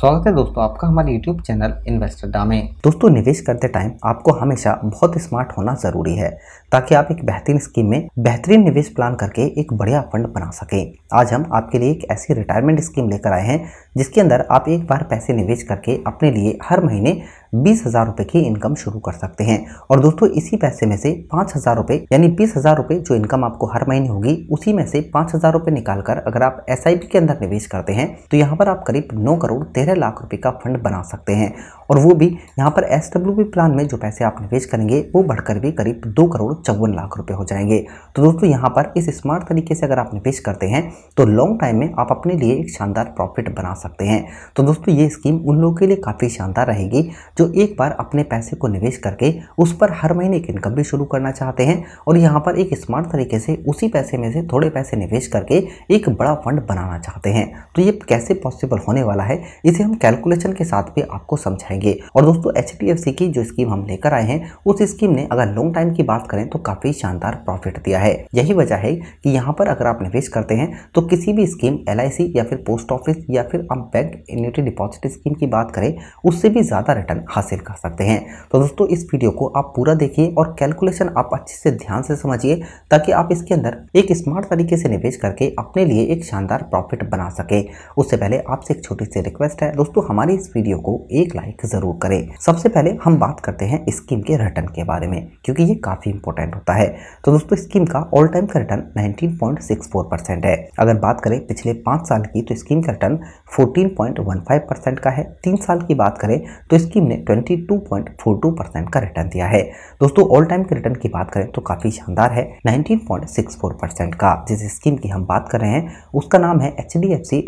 स्वागत है दोस्तों आपका हमारे YouTube चैनल इन्वेस्टर डा में दोस्तों निवेश करते टाइम आपको हमेशा बहुत स्मार्ट होना जरूरी है ताकि आप एक बेहतरीन स्कीम में बेहतरीन निवेश प्लान करके एक बढ़िया फंड बना सकें आज हम आपके लिए एक ऐसी रिटायरमेंट स्कीम लेकर आए हैं जिसके अंदर आप एक बार पैसे निवेश करके अपने लिए हर महीने बीस हज़ार रुपये की इनकम शुरू कर सकते हैं और दोस्तों इसी पैसे में से पाँच हज़ार रुपये यानी बीस हज़ार रुपये जो इनकम आपको हर महीने होगी उसी में से पाँच हज़ार रुपये निकाल कर अगर आप एस के अंदर निवेश करते हैं तो यहाँ पर आप करीब नौ करोड़ तेरह लाख रुपये का फंड बना सकते हैं और वो भी यहाँ पर एस प्लान में जो पैसे आप निवेश करेंगे वो बढ़कर भी करीब दो करोड़ चौवन लाख रुपये हो जाएंगे तो दोस्तों यहाँ पर इस स्मार्ट तरीके से अगर आप निवेश करते हैं तो लॉन्ग टाइम में आप अपने लिए एक शानदार प्रॉफिट बना सकते हैं तो दोस्तों ये स्कीम उन लोगों के लिए काफ़ी शानदार रहेगी जो एक बार अपने पैसे को निवेश करके उस पर हर महीने एक इनकम भी शुरू करना चाहते हैं और यहाँ पर एक स्मार्ट तरीके से उसी पैसे में से थोड़े पैसे निवेश करके एक बड़ा फंड बनाना चाहते हैं तो ये कैसे पॉसिबल होने वाला है इसे हम कैलकुलेशन के साथ भी आपको समझाएंगे और दोस्तों एच की जो स्कीम हम लेकर आए हैं उस स्कीम ने अगर लॉन्ग टाइम की बात करें तो काफ़ी शानदार प्रॉफिट दिया है यही वजह है कि यहाँ पर अगर आप निवेश करते हैं तो किसी भी स्कीम एल या फिर पोस्ट ऑफिस या फिर आप बैंक इन्यूटी डिपॉजिट स्कीम की बात करें उससे भी ज़्यादा रिटर्न हासिल कर सकते हैं तो दोस्तों इस वीडियो को आप पूरा देखिए और कैलकुलेशन आप अच्छे से ध्यान से समझिए ताकि आप इसके अंदर एक स्मार्ट तरीके से निवेश करके अपने लिए एक शानदार प्रॉफिट बना सके उससे पहले आपसे एक छोटी सी रिक्वेस्ट है दोस्तों हमारी इस वीडियो को एक लाइक जरूर करें सबसे पहले हम बात करते हैं स्कीम के रिटर्न के बारे में क्योंकि ये काफ़ी इंपॉर्टेंट होता है तो दोस्तों स्कीम का ऑल टाइम का रिटर्न नाइनटीन परसेंट है अगर बात करें पिछले पाँच साल की तो स्कीम का रिटर्न फोर्टीन परसेंट का है तीन साल की बात करें तो स्कीम ने 22.42 परसेंट का रिटर्न दिया है दोस्तों ऑल टाइम के रिटर्न की बात करें तो काफ़ी शानदार है 19.64 परसेंट का जिस स्कीम की हम बात कर रहे हैं उसका नाम है एच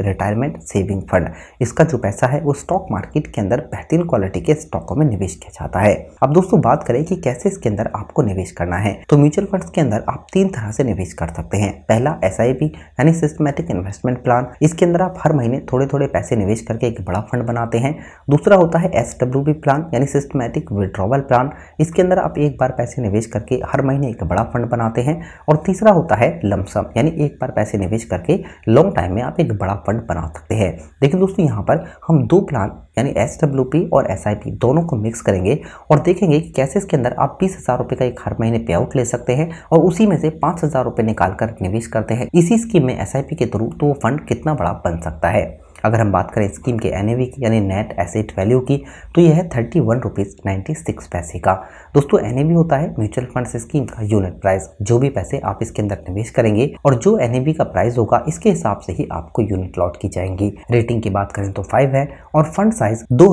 रिटायरमेंट सेविंग फंड इसका जो पैसा है वो स्टॉक मार्केट के अंदर बेहतरीन क्वालिटी के स्टॉकों में निवेश किया जाता है अब दोस्तों बात करें कि कैसे इसके अंदर आपको निवेश करना है तो म्यूचुअल फंड के अंदर आप तीन तरह से निवेश कर सकते हैं पहला एस यानी सिस्टमेटिक इन्वेस्टमेंट प्लान इसके अंदर आप हर महीने थोड़े थोड़े पैसे निवेश करके एक बड़ा फंड बनाते हैं दूसरा होता है एस प्लान यानी सिस्टमैटिक विड्रॉवल प्लान इसके अंदर आप एक बार पैसे निवेश करके हर महीने एक बड़ा फंड बनाते हैं और तीसरा होता है लमसम यानी एक बार पैसे निवेश करके लॉन्ग टाइम में आप एक बड़ा फंड बना सकते हैं लेकिन दोस्तों यहाँ पर हम दो प्लान यानी एस डब्ल्यू पी और एस आई पी दोनों को मिक्स करेंगे और देखेंगे कि कैसे इसके अंदर आप बीस हज़ार रुपये का एक हर महीने पे आउट ले सकते हैं और उसी में से पाँच हज़ार रुपये निकाल कर निवेश करते हैं इसी स्कीम में एस आई पी के थ्रू तो वो फंड कितना बड़ा बन सकता है अगर हम बात करें स्कीम के एन की यानी नेट एसेट वैल्यू की तो यह है thirty one rupees ninety six पैसे का दोस्तों एन होता है म्यूचुअल फंड स्कीम का यूनिट प्राइस जो भी पैसे आप इसके अंदर निवेश करेंगे और जो एन का प्राइस होगा इसके हिसाब से ही आपको यूनिट लॉट की जाएंगी रेटिंग की बात करें तो फाइव है और फंड साइज दो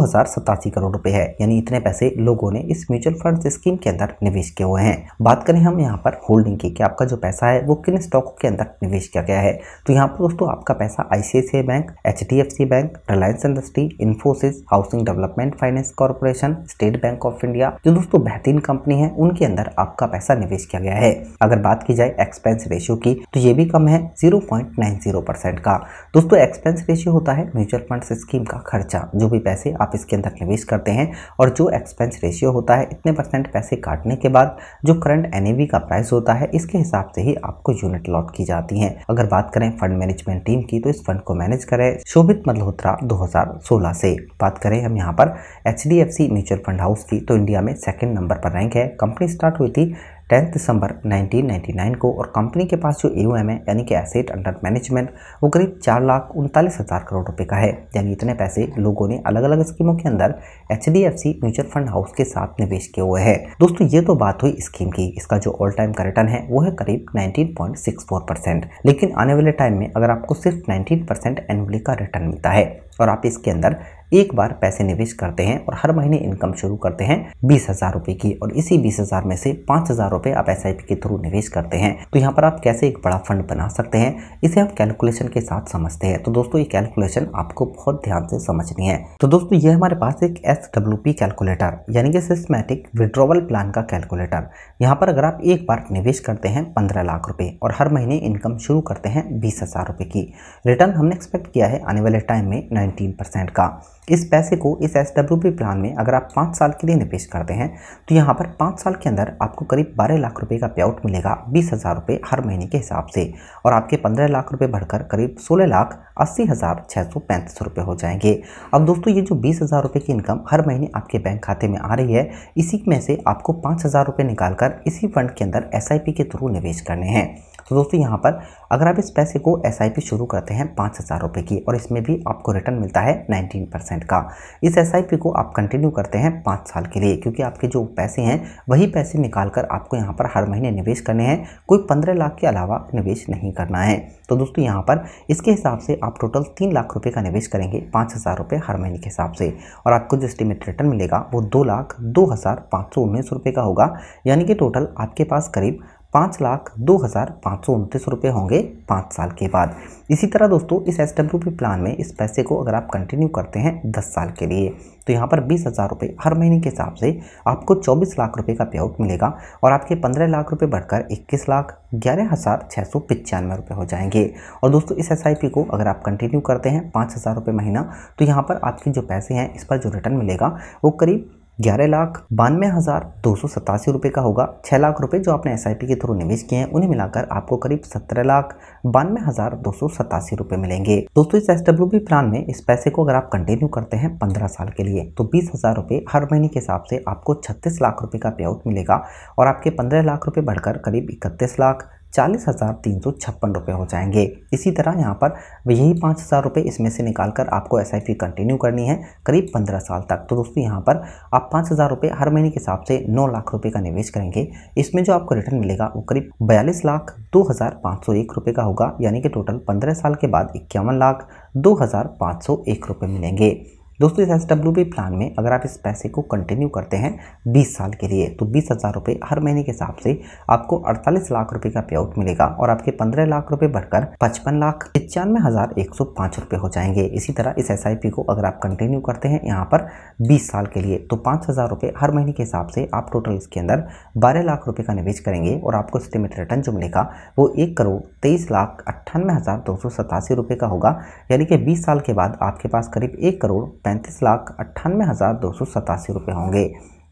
करोड़ रुपए है यानी इतने पैसे लोगों ने इस म्यूचुअल फंड स्कीम के अंदर निवेश किए हुए हैं बात करें हम यहाँ पर होल्डिंग की कि आपका जो पैसा है वो किन स्टॉक के अंदर निवेश किया गया है तो यहाँ पर दोस्तों आपका पैसा ICICI bank H HDFC Bank, Reliance Industry, Infosys, Housing Development Finance Corporation, State Bank of India जो दोस्तों बेहतरीन कंपनी है उनके अंदर आपका पैसा निवेश किया गया है अगर बात की जाए एक्सपेंस रेशियो की तो ये भी कम है 0.90 परसेंट का दोस्तों एक्सपेंस रेशियो होता है म्यूचुअल फंड स्कीम का खर्चा जो भी पैसे आप इसके अंदर निवेश करते हैं और जो एक्सपेंस रेशियो होता है इतने परसेंट पैसे काटने के बाद जो करंट एन का प्राइस होता है इसके हिसाब से ही आपको यूनिट लॉट की जाती है अगर बात करें फंड मैनेजमेंट टीम की तो इस फंड को मैनेज करें शो सुमित मल्होत्रा 2016 से बात करें हम यहाँ पर एच म्यूचुअल फंड हाउस की तो इंडिया में सेकंड नंबर पर रैंक है कंपनी स्टार्ट हुई थी टेंथ दिसंबर 1999 को और कंपनी के पास जो ए है यानी कि एसेट अंडर मैनेजमेंट वो करीब चार लाख उनतालीस हज़ार करोड़ रुपए का है यानी इतने पैसे लोगों ने अलग अलग स्कीमों के अंदर एच म्यूचुअल फंड हाउस के साथ निवेश किए हुए हैं दोस्तों ये तो बात हुई स्कीम की इसका जो ऑल टाइम का रिटर्न है वो है करीब नाइनटीन लेकिन आने वाले टाइम में अगर आपको सिर्फ नाइनटीन परसेंट का रिटर्न मिलता है और आप इसके अंदर एक बार पैसे निवेश करते हैं और हर महीने इनकम शुरू करते हैं बीस हजार रुपए की और इसी बीस हजार में से पांच हजार रुपए आप एस के थ्रू निवेश करते हैं तो यहाँ पर आप कैसे एक बड़ा फंड बना सकते हैं इसे आप कैलकुलेशन के साथ समझते हैं तो दोस्तों ये कैलकुलेशन आपको बहुत ध्यान से समझनी है तो दोस्तों ये हमारे पास एक एस कैलकुलेटर यानी कि सिस्टमेटिक विड्रोवल प्लान का कैलकुलेटर यहाँ पर अगर आप एक बार निवेश करते हैं पंद्रह लाख रुपए और हर महीने इनकम शुरू करते हैं बीस हजार रुपए की रिटर्न हमने एक्सपेक्ट किया है आने वाले टाइम में नाइनटीन परसेंट का इस पैसे को इस एस डब्ल्यू पी प्लान में अगर आप पाँच साल के लिए निवेश करते हैं तो यहाँ पर पाँच साल के अंदर आपको करीब बारह लाख रुपये का पे आउट मिलेगा बीस हज़ार रुपये हर महीने के हिसाब से और आपके पंद्रह लाख रुपये बढ़कर करीब सोलह लाख अस्सी हज़ार छः सौ पैंतीस रुपये हो जाएंगे अब दोस्तों ये जो बीस हज़ार रुपये की इनकम हर महीने आपके बैंक खाते में आ रही है इसी में से आपको पाँच हज़ार रुपये निकाल कर इसी फंड के अंदर एस आई पी के थ्रू निवेश करने हैं तो दोस्तों यहाँ पर अगर आप इस पैसे को एस आई पी शुरू करते हैं पाँच हज़ार रुपये की और इसमें भी आपको रिटर्न मिलता है नाइनटीन परसेंट परसेंट का इस एस को आप कंटिन्यू करते हैं पाँच साल के लिए क्योंकि आपके जो पैसे हैं वही पैसे निकाल कर आपको यहाँ पर हर महीने निवेश करने हैं कोई पंद्रह लाख के अलावा निवेश नहीं करना है तो दोस्तों यहाँ पर इसके हिसाब से आप टोटल तीन लाख रुपये का निवेश करेंगे पाँच हज़ार रुपये हर महीने के हिसाब से और आपको जो एस्टिमेट रिटर्न मिलेगा वो दो लाख दो हज़ार पाँच सौ उन्नीस रुपये का होगा यानी कि टोटल आपके पास करीब पाँच लाख दो हज़ार पाँच सौ उनतीस रुपये होंगे पाँच साल के बाद इसी तरह दोस्तों इस एस डब्ल्यू पी प्लान में इस पैसे को अगर आप कंटिन्यू करते हैं दस साल के लिए तो यहाँ पर बीस हज़ार रुपये हर महीने के हिसाब से आपको चौबीस लाख रुपये का पे आउट मिलेगा और आपके पंद्रह लाख रुपये बढ़कर इक्कीस लाख ग्यारह हज़ार छः सौ पचानवे रुपये हो जाएंगे और दोस्तों इस एस आई पी को अगर आप कंटिन्यू करते हैं पाँच हज़ार रुपये महीना तो यहाँ पर आपके जो पैसे हैं इस पर जो रिटर्न मिलेगा वो करीब ग्यारह लाख बानवे हज़ार दो सौ सतासी रुपये का होगा छः लाख रुपये जो आपने एस के थ्रू निवेश किए हैं उन्हें मिलाकर आपको करीब सत्रह लाख बानवे हज़ार दो सौ सतासी रुपये मिलेंगे दोस्तों इस एस डब्ल्यू प्लान में इस पैसे को अगर आप कंटिन्यू करते हैं पंद्रह साल के लिए तो बीस हज़ार रुपये हर महीने के हिसाब से आपको छत्तीस लाख रुपये का पे आउट मिलेगा और आपके पंद्रह लाख रुपये बढ़कर करीब इकतीस लाख चालीस हज़ार तीन सौ छप्पन रुपये हो जाएंगे इसी तरह यहाँ पर यही पाँच हज़ार रुपये इसमें से निकाल कर आपको एस कंटिन्यू करनी है करीब पंद्रह साल तक तो दोस्तों यहाँ पर आप पाँच हज़ार रुपये हर महीने के हिसाब से नौ लाख रुपये का निवेश करेंगे इसमें जो आपको रिटर्न मिलेगा वो करीब बयालीस लाख दो हज़ार पाँच सौ एक रुपये का होगा यानी कि टोटल पंद्रह साल के बाद इक्यावन लाख दो हज़ार पाँच सौ एक रुपये मिलेंगे दोस्तों इस एस डब्ल्यू बी प्लान में अगर आप इस पैसे को कंटिन्यू करते हैं 20 साल के लिए तो बीस हज़ार रुपये हर महीने के हिसाब से आपको 48 लाख रुपये का पे आउट मिलेगा और आपके 15 लाख रुपये बढ़कर पचपन लाख पचानवे हज़ार एक सौ पाँच रुपये हो जाएंगे इसी तरह इस एस आई पी को अगर आप कंटिन्यू करते हैं यहाँ पर बीस साल के लिए तो पाँच हज़ार रुपये हर महीने के हिसाब से आप टोटल इसके अंदर बारह लाख रुपये का निवेश करेंगे और आपको स्टीमेट रिटर्न जो मिलेगा वो एक करोड़ तेईस लाख अट्ठानवे हज़ार दो सौ सतासी रुपये का होगा यानी कि बीस साल के बाद आपके पास करीब एक करोड़ पैंतीस लाख अट्ठानवे हज़ार दो सौ सतासी रुपये होंगे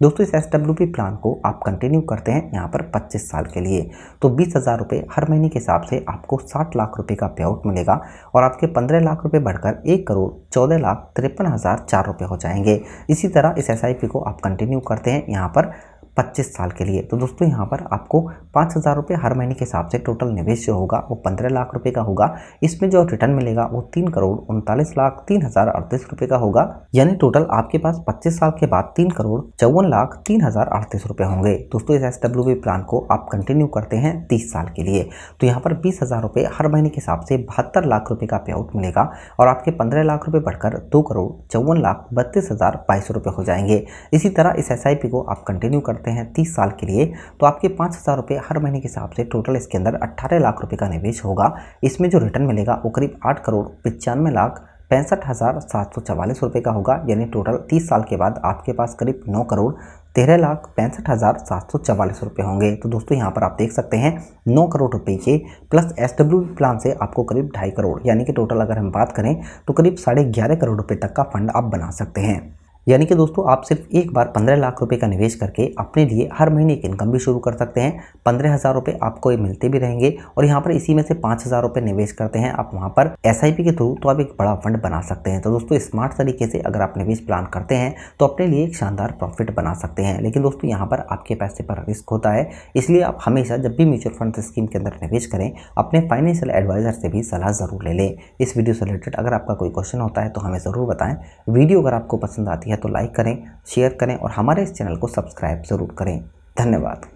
दोस्तों इस एस डब्ल्यू पी प्लान को आप कंटिन्यू करते हैं यहाँ पर 25 साल के लिए तो बीस हज़ार रुपये हर महीने के हिसाब से आपको 60 लाख रुपये का पे आउट मिलेगा और आपके 15 लाख रुपये बढ़कर एक करोड़ चौदह लाख तिरपन हज़ार चार रुपये हो जाएंगे इसी तरह इस एस आई पी को आप कंटिन्यू करते हैं यहाँ पर 25 साल के लिए तो दोस्तों यहाँ पर आपको पाँच हज़ार रुपये हर महीने के हिसाब से टोटल निवेश जो होगा वो पंद्रह लाख रुपये का होगा इसमें जो रिटर्न मिलेगा वो तीन करोड़ उनतालीस लाख तीन हज़ार अड़तीस रुपये का होगा यानी टोटल आपके पास पच्चीस साल के बाद तीन करोड़ चौवन लाख तीन हज़ार अड़तीस रुपये होंगे दोस्तों इस एस डब्ल्यू प्लान को आप कंटिन्यू करते हैं तीस साल के लिए तो यहाँ पर बीस हज़ार रुपये हर महीने के हिसाब से बहत्तर लाख रुपये का पे आउट मिलेगा और आपके पंद्रह लाख रुपये बढ़कर दो करोड़ चौवन लाख बत्तीस हज़ार बाईस रुपये हो जाएंगे इसी तरह इस एस को आप कंटिन्यू करते करते हैं तीस साल के लिए तो आपके पाँच हज़ार रुपये हर महीने के हिसाब से टोटल इसके अंदर अट्ठारह लाख रुपये का निवेश होगा इसमें जो रिटर्न मिलेगा वो करीब आठ करोड़ पचानवे लाख पैंसठ हज़ार सात सौ चवालीस रुपये का होगा यानी टोटल तीस साल के बाद आपके पास करीब नौ करोड़ तेरह लाख पैंसठ हज़ार सात सौ चवालीस रुपये होंगे तो दोस्तों यहाँ पर आप देख सकते हैं नौ करोड़ रुपए के प्लस एस डब्ल्यू प्लान से आपको करीब ढाई करोड़ यानी कि टोटल अगर हम बात करें तो करीब साढ़े ग्यारह करोड़ रुपये तक का फंड आप बना सकते हैं यानी कि दोस्तों आप सिर्फ एक बार पंद्रह लाख रुपए का निवेश करके अपने लिए हर महीने एक इनकम भी शुरू कर सकते हैं पंद्रह हज़ार रुपये आपको ये मिलते भी रहेंगे और यहाँ पर इसी में से पाँच हज़ार रुपये निवेश करते हैं आप वहाँ पर एस के थ्रू तो आप एक बड़ा फंड बना सकते हैं तो दोस्तों स्मार्ट तरीके से अगर आप निवेश प्लान करते हैं तो अपने लिए एक शानदार प्रॉफिट बना सकते हैं लेकिन दोस्तों यहाँ पर आपके पैसे पर रिस्क होता है इसलिए आप हमेशा जब भी म्यूचुअल फंड स्कीम के अंदर निवेश करें अपने फाइनेंशियल एडवाइजर से भी सलाह ज़रूर ले लें इस वीडियो से रिलेटेड अगर आपका कोई क्वेश्चन होता है तो हमें ज़रूर बताएं वीडियो अगर आपको पसंद आती है है तो लाइक करें शेयर करें और हमारे इस चैनल को सब्सक्राइब ज़रूर करें धन्यवाद